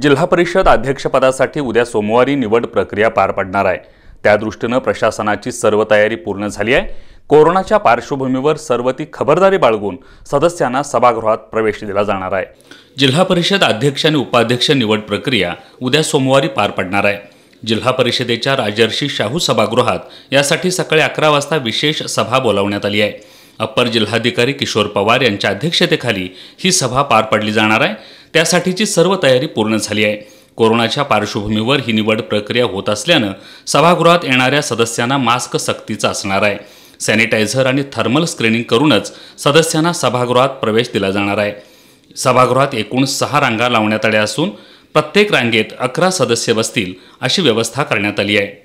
जिल्हा परिषद अध्यक्षपदासाठी उद्या सोमवारी निवड प्रक्रिया पार पडणार आहे त्यादृष्टीनं प्रशासनाची सर्व तयारी पूर्ण झाली आहे कोरोनाच्या पार्श्वभूमीवर सर्व ती खबरदारी बाळगून सदस्यांना सभागृहात प्रवेश दिला जाणार आहे जिल्हा परिषद अध्यक्ष आणि उपाध्यक्ष निवड प्रक्रिया उद्या सोमवारी पार पडणार आहे जिल्हा परिषदेच्या राजर्षी शाहू सभागृहात यासाठी सकाळी अकरा वाजता विशेष सभा बोलावण्यात आली आहे अप्पर जिल्हाधिकारी किशोर पवार यांच्या अध्यक्षतेखाली ही सभा पार पडली जाणार आहे त्यासाठीची सर्व तयारी पूर्ण झाली आहे कोरोनाच्या पार्श्वभूमीवर ही निवड प्रक्रिया होत असल्यानं सभागृहात येणाऱ्या सदस्यांना मास्क सक्तीचा असणार आहे सॅनिटायझर आणि थर्मल स्क्रीनिंग करूनच सदस्यांना सभागृहात प्रवेश दिला जाणार आहे सभागृहात एकूण सहा रांगा लावण्यात आल्या असून प्रत्येक रांगेत अकरा सदस्य बसतील अशी व्यवस्था करण्यात आली आहे